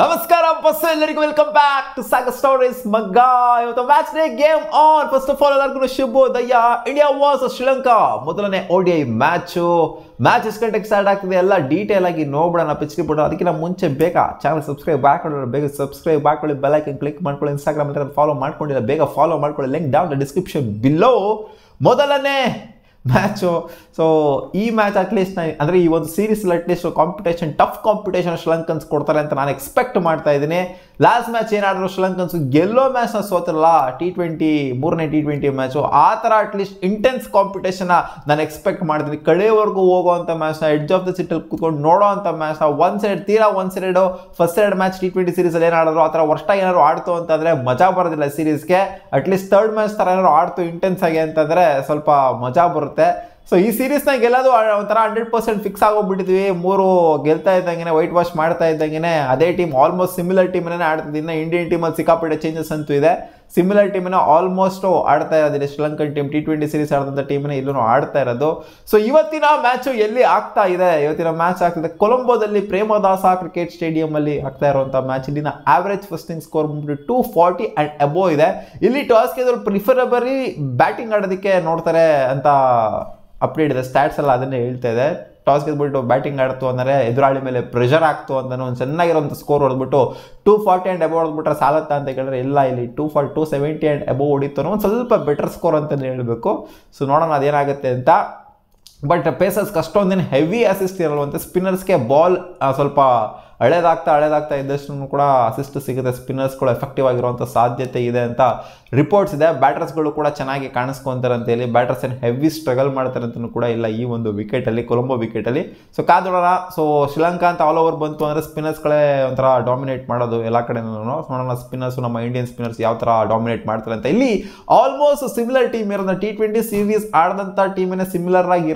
ನಮಸ್ಕಾರ ಎಲ್ಲರಿಗೂ welcome back to saga stories ಮಗ್ಗ ಇವತ್ತು match day game on first of all ಎಲ್ಲರಿಗೂ ಶುಭೋದಯ ಇಂಡಿಯಾ ವಾಸ್ ಶ್ರೀಲಂಕಾ ಮೊದಲನೇ ಓಡಿ ಮ್ಯಾಚು ಮ್ಯಾಚ್ ಎಷ್ಟು ಗಂಟೆಗೆ ಸ್ಟಾರ್ಟ್ ಆಗ್ತಿದೆ ಎಲ್ಲ ಡೀಟೇಲ್ ಆಗಿ ನೋಡ್ಬಿಡೋಣ ಪಿಚ್ಕಿ ಬಿಡೋಣ ಅದಕ್ಕಿಂತ ಮುಂಚೆ ಬೇಗ ಚಾನಲ್ ಸಬ್ಸ್ಕ್ರೈಬ್ ಹಾಕೊಳ್ಳೋಣ ಬೇಗ ಸಬ್ಸ್ಕ್ರೈಬ್ ಬೆಲ್ ಬೆಲೈಕನ್ ಕ್ಲಿಕ್ ಮಾಡ್ಕೊಳ್ಳಿ ಇನ್ಸ್ಟಾಗ್ರಾಮ್ ಅಂತ ಫಾಲೋ ಮಾಡ್ಕೊಂಡಿಲ್ಲ ಬೇಗ ಫಾಲೋ ಮಾಡ್ಕೊಳ್ಳಿ ಲಿಂಕ್ ಡೌನ್ ಡಿಸ್ಕ್ರಿಪ್ಷನ್ ಬಿಲೋ ಮೊದಲನೇ ಮ್ಯಾಚು ಸೊ ಈ ಮ್ಯಾಚ್ ಅಟ್ಲೀಸ್ಟ್ ನಾನು ಅಂದರೆ ಈ ಒಂದು ಸೀರೀಸಲ್ಲಿ at least competition tough competition Sri Lankans ಕೊಡ್ತಾರೆ ಅಂತ ನಾನು ಎಕ್ಸ್ಪೆಕ್ಟ್ ಮಾಡ್ತಾ ಇದ್ದೀನಿ ಲಾಸ್ಟ್ ಮ್ಯಾಚ್ ಏನಾದರೂ ಶ್ರೀಲಂಕನ್ಸ್ ಗೆಲ್ಲೋ ಮ್ಯಾಚ್ನ ಸೋತಿರಲ್ಲ ಟಿ ಟ್ವೆಂಟಿ ಮೂರನೇ ಟಿ ಟ್ವೆಂಟಿ ಮ್ಯಾಚು ಆ ಥರ ಅಟ್ಲೀಸ್ಟ್ ಇಂಟೆನ್ಸ್ ಕಾಂಪಿಟೇಷನ್ನ ನಾನು ಎಕ್ಸ್ಪೆಕ್ಟ್ ಮಾಡ್ತೀನಿ ಕಳೆವರೆಗೂ ಹೋಗೋವಂಥ ಮ್ಯಾಚ್ನ ಎಡ್ಜ್ ಆಫ್ ದ ಸಿಟ್ಟಲ್ಲಿ ಕೂತ್ಕೊಂಡು ನೋಡೋ ಅಂಥ ಮ್ಯಾಚ್ನ ಒನ್ ಸೈಡ್ ತೀರಾ ಒಂದು side first side match T twenty ಸೀರೀಸಲ್ಲಿ ಏನಾದರೂ ಆ ಥರ ವರ್ಷ ಏನಾದ್ರು ಆಡ್ತು ಅಂತಂದರೆ ಮಜಾ ಬರೋದಿಲ್ಲ ಸೀರೀಸ್ಗೆ ಅಟ್ಲೀಸ್ಟ್ ತರ್ಡ್ ಮ್ಯಾಚ್ ಥರ ಏನಾದರೂ ಆಡ್ತು ಇಂಟೆನ್ಸ್ ಆಗಿ ಅಂತಂದರೆ ಸ್ವಲ್ಪ ಮಜಾ ಬರುತ್ತೆ ಸೊ ಈ ಸೀರೀಸ್ನ ಗೆಲ್ಲೋದು ಒಂಥರ ಹಂಡ್ರೆಡ್ ಪರ್ಸೆಂಟ್ ಫಿಕ್ಸ್ ಆಗೋಗ್ಬಿಟ್ಟಿದ್ವಿ ಮೂರು ಗೆಲ್ತಾ ಇದ್ದಂಗೆ ವೈಟ್ ವಾಶ್ ಮಾಡ್ತಾ ಇದ್ದಂಗೆ ಅದೇ ಟೀಮ್ ಆಲ್ಮೋಸ್ಟ್ ಸಿಮಿಲರ್ ಟೀಮ್ನೇ ಆಡ್ತಿದ್ದೆ ಇನ್ನು ಇಂಡಿಯನ್ ಟೀಮಲ್ಲಿ ಸಿಕ್ಕಾಪಟ್ಟೆ ಚೇಂಜಸ್ ಅಂತೂ ಇದೆ ಸಿಮಿಲರ್ ಟೀಮನ್ನು ಆಲ್ಮೋಸ್ಟು ಆಡ್ತಾ ಇರೋದಿಲ್ಲ Sri Lankan team T twenty series ಆಡಿದಂಥ ಟೀಮ್ನ ಇಲ್ಲೂ ಆಡ್ತಾ ಇರೋದು ಸೊ ಇವತ್ತಿನ ಮ್ಯಾಚು ಎಲ್ಲಿ ಆಗ್ತಾ ಇದೆ ಇವತ್ತಿನ ಮ್ಯಾಚ್ ಆಗ್ತಿದೆ ಕೊಲಂಬೋದಲ್ಲಿ ಪ್ರೇಮದಾಸ ಕ್ರಿಕೆಟ್ ಸ್ಟೇಡಿಯಮಲ್ಲಿ ಆಗ್ತಾ ಇರುವಂಥ ಮ್ಯಾಚ್ ಇಲ್ಲಿನ ಫಸ್ಟ್ ಫಸ್ಟಿಂಗ್ ಸ್ಕೋರ್ ಬಂದ್ಬಿಟ್ಟು ಟೂ ಫಾರ್ಟಿ ಆ್ಯಂಡ್ ಅಬೋ ಇದೆ ಇಲ್ಲಿ ಟಾಸ್ ಗೆದ್ರು ಬ್ಯಾಟಿಂಗ್ ಆಡೋದಕ್ಕೆ ನೋಡ್ತಾರೆ ಅಂತ ಅಪ್ಡೇಟ್ ಇದೆ ಸ್ಟ್ಯಾಟ್ಸ್ ಎಲ್ಲ ಅದನ್ನೇ ಹೇಳ್ತಾ ಇದೆ ಟಾಸ್ ಗೆದ್ಬಿಟ್ಟು ಬ್ಯಾಟಿಂಗ್ ಆಡ್ತು ಅಂದರೆ ಎದುರಾಳಿ ಮೇಲೆ ಪ್ರೆಷರ್ ಆಗ್ತು ಅಂತ ಒಂದು ಚೆನ್ನಾಗಿರೋಂಥ ಸ್ಕೋರ್ ಹೊಡೆದ್ಬಿಟ್ಟು ಟೂ ಫಾರ್ಟಿ ಆ್ಯಂಡ್ ಎಬೋ ಹೊಡೆದ್ಬಿಟ್ರೆ ಸಾಲತ್ತ ಅಂತ ಕೇಳಿದ್ರೆ ಇಲ್ಲ ಇಲ್ಲಿ two four to seventy and above ಹೊಡಿತು ಒಂದು ಸ್ವಲ್ಪ ಬೆಟರ್ ಸ್ಕೋರ್ ಅಂತಲೇ ಹೇಳಬೇಕು ಸೊ ನೋಡೋಣ ಅದೇನಾಗುತ್ತೆ ಅಂತ ಬಟ್ ಪೇಸರ್ಸ್ಗೆ ಅಷ್ಟೊಂದೇನು ಹೆವಿ ಅಸಿಸ್ಟ್ ಇರಲ್ವಂತೆ ಸ್ಪಿನ್ನರ್ಸ್ಗೆ ಬಾಲ್ ಸ್ವಲ್ಪ ಹಳೇದಾಗ್ತಾ ಹಳೇದಾಗ್ತಾ ಇದ್ದಷ್ಟು ಕೂಡ ಅಸಿಸ್ಟ್ ಸಿಗುತ್ತೆ ಸ್ಪಿನ್ನರ್ಸ್ಗಳು ಎಫೆಕ್ಟಿವ್ ಆಗಿರುವಂಥ ಸಾಧ್ಯತೆ ಇದೆ ಅಂತ ರಿಪೋರ್ಟ್ಸ್ ಇದೆ ಬ್ಯಾಟರ್ಸ್ಗಳು ಕೂಡ ಚೆನ್ನಾಗಿ ಕಾಣಿಸ್ಕೊಂತಾರೆ ಅಂತ ಹೇಳಿ ಬ್ಯಾಟರ್ಸ್ ಏನು ಹೆವಿ ಸ್ಟ್ರಗಲ್ ಮಾಡ್ತಾರೆ ಅಂತಲೂ ಕೂಡ ಇಲ್ಲ ಈ ಒಂದು ವಿಕೆಟಲ್ಲಿ ಕೊಲಂಬೋ ವಿಕೆಟಲ್ಲಿ ಸೊ ಕಾದೋಣ ಸೊ ಶ್ರೀಲಂಕಾ ಅಂತ ಆಲ್ ಓವರ್ ಬಂತು ಅಂದರೆ ಸ್ಪಿನ್ನರ್ಸ್ಗಳೇ ಒಂಥರ ಡಾಮಿನೇಟ್ ಮಾಡೋದು ಎಲ್ಲ ಕಡೆ ನೋಡೋಣ ಸ್ಪಿನ್ನರ್ಸ್ ನಮ್ಮ ಇಂಡಿಯನ್ ಸ್ಪಿನ್ನರ್ಸ್ ಯಾವ ಥರ ಡಾಮಿನೇಟ್ ಮಾಡ್ತಾರೆ ಅಂತ ಇಲ್ಲಿ ಆಲ್ಮೋಸ್ಟ್ ಸಿಮಿಲರ್ ಟೀಮ್ ಇರೋದ್ರ ಟಿ ಟ್ವೆಂಟಿ ಸೀರೀಸ್ ಆಡಿದಂಥ ಟೀಮೇನೆ ಸಿಮಿಲರ್ ಆಗಿ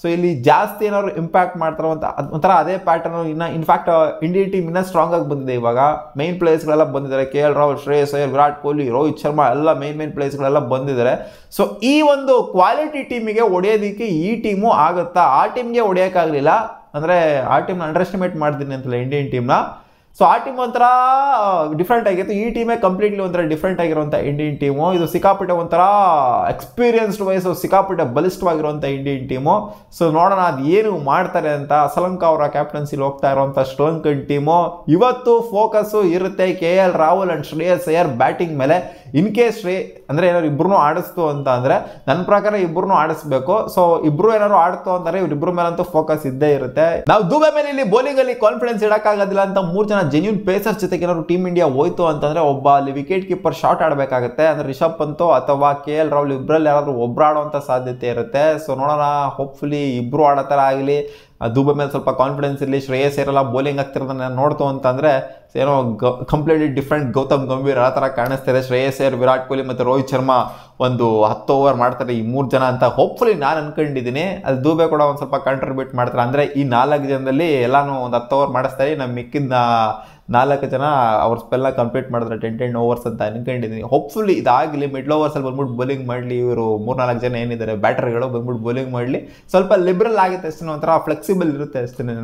ಸೊ ಇಲ್ಲಿ ಜಾಸ್ತಿ ಏನಾದ್ರು ಇಂಪ್ಯಾಕ್ಟ್ ಮಾಡ್ತಾರೋ ಅಂತ ಒಂಥರ ಅದೇ ಪ್ಯಾಟರ್ನು ಇನ್ನು ಇನ್ಫ್ಯಾಕ್ಟ್ ಇಂಡಿಯನ್ ಟೀಮ್ ಇನ್ನೂ ಸ್ಟ್ರಾಂಗ್ ಆಗಿ ಬಂದಿದೆ ಇವಾಗ ಮೈನ್ ಪ್ಲೇಯರ್ಸ್ಗಳೆಲ್ಲ ಬಂದಿದ್ದಾರೆ ಕೆ ಎಲ್ ರಾಹುಲ್ ಶ್ರೇಯಸ್ ಅಯ್ಯರ್ ವಿರಾಟ್ ಕೊಹ್ಲಿ ರೋಹಿತ್ ಶರ್ಮಾ ಎಲ್ಲ ಮೈನ್ ಮೈನ್ ಪ್ಲೇಯರ್ಸ್ಗಳೆಲ್ಲ ಬಂದಿದ್ದಾರೆ ಸೊ ಈ ಒಂದು ಕ್ವಾಲಿಟಿ ಟೀಮಿಗೆ ಒಡೆಯೋದಿಕ್ಕೆ ಈ ಟೀಮು ಆಗುತ್ತಾ ಆ ಟೀಮ್ಗೆ ಹೊಡೆಯೋಕ್ಕಾಗಲಿಲ್ಲ ಅಂದರೆ ಆ ಟೀಮ್ನ ಅಂಡರ್ ಎಸ್ಟಿಮೇಟ್ ಮಾಡ್ತೀನಿ ಅಂತಲ್ಲ ಇಂಡಿಯನ್ ಟೀಮ್ನ ಸೊ ಆ ಟೀಮ್ ಒಂಥರ ಡಿಫ್ರೆಂಟ್ ಆಗಿತ್ತು ಈ ಟೀಮೇ ಕಂಪ್ಲೀಟ್ಲಿ ಒಂಥರ ಡಿಫ್ರೆಂಟ್ ಆಗಿರುವಂಥ ಇಂಡಿಯನ್ ಟೀಮು ಇದು ಸಿಕ್ಕಾಪಟ್ಟೆ ಒಂಥರ ಎಕ್ಸ್ಪೀರಿಯನ್ಸ್ಡ್ ವೈಸು ಸಿಕ್ಕಾಪಟ್ಟೆ ಬಲಿಷ್ಠವಾಗಿರುವಂಥ ಇಂಡಿಯನ್ ಟೀಮು ಸೊ ನೋಡೋಣ ಅದು ಏನು ಮಾಡ್ತಾರೆ ಅಂತ ಸಲಂಕ ಅವರ ಕ್ಯಾಪ್ಟನ್ಸಿಲಿ ಹೋಗ್ತಾ ಇರುವಂಥ ಶ್ರೀಲಂಕನ್ ಟೀಮು ಇವತ್ತು ಫೋಕಸ್ಸು ಇರುತ್ತೆ K L Rahul and Shreyas Iyer batting ಮೇಲೆ ಇನ್ ಕೇಸ್ ಶ್ರೇ ಅಂದರೆ ಏನಾದ್ರು ಇಬ್ಬರೂ ಆಡಿಸ್ತು ಅಂತ ಅಂದರೆ ನನ್ನ ಪ್ರಕಾರ ಇಬ್ಬರೂ ಆಡಿಸ್ಬೇಕು ಸೊ ಇಬ್ಬರು ಏನಾದ್ರು ಆಡ್ತು ಅಂದರೆ ಇವ್ರಿಬ್ರು ಮೇಲಂತೂ ಫೋಕಸ್ ಇದ್ದೇ ಇರುತ್ತೆ ನಾವು ದುಬೈ ಮೇಲೆ ಇಲ್ಲಿ ಬೌಲಿಂಗಲ್ಲಿ ಕಾನ್ಫಿಡೆನ್ಸ್ ಇಡೋಕ್ಕಾಗೋದಿಲ್ಲ ಅಂತ ಮೂರು ಜನ ಜೆನ್ಯೂನ್ ಪೇಸರ್ಸ್ ಜೊತೆಗೆ ಏನಾದ್ರು ಟೀಮ್ ಇಂಡಿಯಾ ಹೋಯ್ತು ಅಂತಂದರೆ ಒಬ್ಬ ಅಲ್ಲಿ ವಿಕೆಟ್ ಕೀಪರ್ ಶಾಟ್ ಆಡಬೇಕಾಗುತ್ತೆ ಅಂದರೆ ರಿಷಬ್ ಪಂತೋ ಅಥವಾ ಕೆ ಎಲ್ ರಾಹುಲ್ ಇಬ್ಬರಲ್ಲಿ ಯಾರಾದರೂ ಒಬ್ಬರು ಆಡುವಂಥ ಸಾಧ್ಯತೆ ಇರುತ್ತೆ ಸೊ ನೋಡೋಣ ಹೋಪ್ಫುಲಿ ಇಬ್ಬರು ಆಡೋ ಥರ ಆಗಲಿ ದುಬೈ ಮೇಲೆ ಸ್ವಲ್ಪ ಕಾನ್ಫಿಡೆನ್ಸ್ ಇರಲಿ ಶ್ರೇಯಸ್ ಇರಲ್ಲ ಬೌಲಿಂಗ್ ಆಗ್ತಿರೋದನ್ನ ನೋಡ್ತು ಅಂತಂದರೆ ಏನೋ ಗ ಕಂಪ್ಲೀಟ್ಲಿ ಡಿಫ್ರೆಂಟ್ ಗೌತಮ್ ಗಂಭೀರ್ ಆ ಥರ ಕಾಣಿಸ್ತಾಯಿದೆ ಶ್ರೇಯಸ್ ಅಯ್ಯರ್ ವಿರಾಟ್ ಕೊಹ್ಲಿ ಮತ್ತು ರೋಹಿತ್ ಶರ್ಮಾ ಒಂದು ಹತ್ತು ಓವರ್ ಮಾಡ್ತಾರೆ ಈ ಮೂರು ಜನ ಅಂತ ಹೋಪ್ಫುಲಿ ನಾನು ಅಂದ್ಕೊಂಡಿದ್ದೀನಿ ಅದು ದೂಬೆ ಕೂಡ ಒಂದು ಸ್ವಲ್ಪ ಕಾಂಟ್ರಿಬ್ಯೂಟ್ ಮಾಡ್ತಾರೆ ಅಂದರೆ ಈ ನಾಲ್ಕು ಜನದಲ್ಲಿ ಎಲ್ಲನೂ ಒಂದು ಹತ್ತು ಓವರ್ ಮಾಡಿಸ್ತಾರೆ ನಮ್ಮ ಮಿಕ್ಕಿದ್ದ ನಾಲ್ಕು ಜನ ಅವ್ರ ಸ್ಪೆಲ್ನ ಕಂಪ್ಲೀಟ್ ಮಾಡಿದ್ರೆ ಟೆನ್ ಟೆನ್ ಓವರ್ಸ್ ಅಂತ ಅನ್ಕೊಂಡಿದ್ದೀನಿ ಹೋಪ್ಫುಲ್ಲಿ ಇದಾಗಲಿ ಮಿಡ್ಲ್ ಓವರ್ಸಲ್ಲಿ ಬಂದ್ಬಿಟ್ಟು ಬೌಲಿಂಗ್ ಮಾಡಲಿ ಇವರು ಮೂರು ನಾಲ್ಕು ಜನ ಏನಿದ್ದಾರೆ ಬ್ಯಾಟರ್ಗಳು ಬಂದ್ಬಿಟ್ಟು ಬೌಲಿಂಗ್ ಮಾಡಲಿ ಸ್ವಲ್ಪ ಲಿಬ್ರಲ್ ಆಗುತ್ತೆ ಅಷ್ಟು ಒಂಥರ ಫ್ಲೆಕ್ಸಿಬಲ್ ಇರುತ್ತೆ ಅಷ್ಟೇನೆ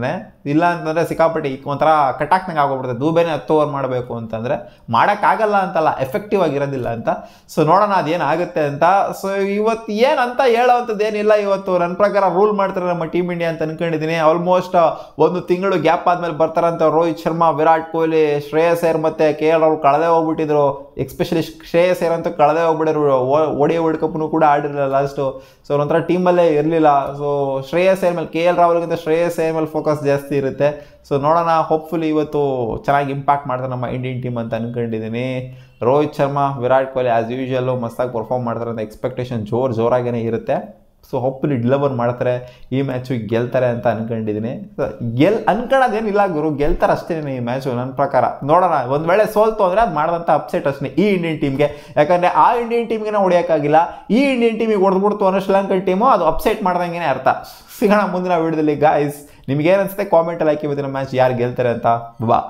ಇಲ್ಲ ಅಂತಂದರೆ ಸಿಕ್ಕಾಪಟ್ಟೆ ಒಂಥರ ಕಟಾಕ್ನಾಗ ಆಗೋಗ್ಬಿಡುತ್ತೆ ದೂಬೇನೆ ಹತ್ತು ಓವರ್ ಮಾಡಬೇಕು ಅಂತಂದರೆ ಮಾಡೋಕ್ಕಾಗಲ್ಲ ಅಂತಲ್ಲ ಎಫೆಕ್ಟಿವ್ ಆಗಿರೋದಿಲ್ಲ ಅಂತ ಸೊ ನೋಡೋಣ ಅದೇನಾಗುತ್ತೆ ಅಂತ ಸೊ ಇವತ್ತು ಏನಂತ ಹೇಳೋವಂಥದ್ದು ಏನಿಲ್ಲ ಇವತ್ತು ನನ್ನ ಪ್ರಕಾರ ರೂಲ್ ಮಾಡ್ತಾರೆ ನಮ್ಮ ಟೀಮ್ ಇಂಡಿಯಾ ಅಂತ ಅನ್ಕೊಂಡಿದ್ದೀನಿ ಆಲ್ಮೋಸ್ಟ್ ಒಂದು ತಿಂಗಳು ಗ್ಯಾಪ್ ಆದಮೇಲೆ ಬರ್ತಾರಂತ ರೋಹಿತ್ ಶರ್ಮಾ ವಿರಾಟ್ ಕೊಹ್ಲಿ ಶ್ರೇಯಸ್ ಸೇರ್ ಮತ್ತು ಕೆ ಎಲ್ ಅವ್ರು ಕಳೆದೇ ಹೋಗ್ಬಿಟ್ಟಿದ್ರು ಎಕ್ಸ್ಪೆಷಲಿ ಶ್ರೇಯಸ್ ಸೇರ್ ಅಂತೂ ಕಳೆದೇ ಹೋಗ್ಬಿಟ್ಟಿರು ಒಡಿಯ ವರ್ಲ್ಡ್ ಕಪ್ನು ಕೂಡ ಆಡಿರಲಿಲ್ಲ ಲಾಸ್ಟು ಸೊ ನಂತರ ಟೀಮಲ್ಲೇ ಇರಲಿಲ್ಲ ಸೊ ಶ್ರೇಯಸ್ ಐರ್ ಮೇಲೆ ಕೆ ಎಲ್ ರಾಹುಲ್ಗಿಂತ ಶ್ರೇಯಸ್ ಐರ್ ಮೇಲೆ ಫೋಕಸ್ ಜಾಸ್ತಿ ಇರುತ್ತೆ ಸೊ ನೋಡೋಣ ಹೋಪ್ಫುಲಿ ಇವತ್ತು ಚೆನ್ನಾಗಿ ಇಂಪ್ಯಾಕ್ಟ್ ಮಾಡ್ತಾರೆ ನಮ್ಮ ಇಂಡಿಯನ್ ಟೀಮ್ ಅಂತ ಅಂದ್ಕೊಂಡಿದ್ದೀನಿ ರೋಹಿತ್ ಶರ್ಮಾ ವಿರಾಟ್ ಕೊಹ್ಲಿ ಆ್ಯಸ್ ಯೂಶ್ವಲ್ಲು ಮಸ್ತಾಗಿ ಪರ್ಫಾರ್ಮ್ ಮಾಡ್ತಾರೆ ಅಂತ ಎಕ್ಸ್ಪೆಕ್ಟೇಷನ್ ಜೋರು ಜೋರಾಗೇ ಇರುತ್ತೆ ಸೊ ಹೋಪ್ಫುಲಿ ಡಿಲವರ್ ಮಾಡ್ತಾರೆ ಈ ಮ್ಯಾಚು ಗೆಲ್ತಾರೆ ಅಂತ ಅನ್ಕೊಂಡಿದ್ದೀನಿ ಗೆಲ್ ಅನ್ಕೊಳ್ಳೋದೇನಿಲ್ಲ ಗುರು ಗೆಲ್ತಾರೆ ಅಷ್ಟೇ ಈ ಮ್ಯಾಚು ನನ್ನ ಪ್ರಕಾರ ನೋಡೋಣ ಒಂದು ವೇಳೆ ಸೋಲ್ತು ಅಂದರೆ ಅದು ಮಾಡಿದಂಥ ಅಪ್ಸೆಟ್ ಅಷ್ಟೇ ಈ ಇಂಡಿಯನ್ ಟೀಮ್ಗೆ ಯಾಕಂದರೆ ಆ ಇಂಡಿಯನ್ ಟೀಮ್ಗೆ ಹೊಡೆಯೋಕ್ಕಾಗಿಲ್ಲ ಈ ಇಂಡಿಯನ್ ಟೀಮಿಗೆ ಹೊಡೆದ್ಬಿಡ್ತು ಅನ್ನೋ ಶ್ರೀಲಂಕನ್ ಟೀಮು ಅದು ಅಪ್ಸೆಟ್ ಮಾಡ್ದಂಗೆ ಅರ್ಥ ಸಿಗೋಣ ಮುಂದಿನ ವೀಡಿಯೋದಲ್ಲಿ ಗಾಯ್ಸ್ ನಿಮ್ಗೆ ಅನಿಸುತ್ತೆ ಕಾಮೆಂಟಲ್ಲಿ ಹಾಕಿ ಇವತ್ತಿನ ಮ್ಯಾಚ್ ಯಾರು ಗೆಲ್ತಾರೆ ಅಂತ ಬಾ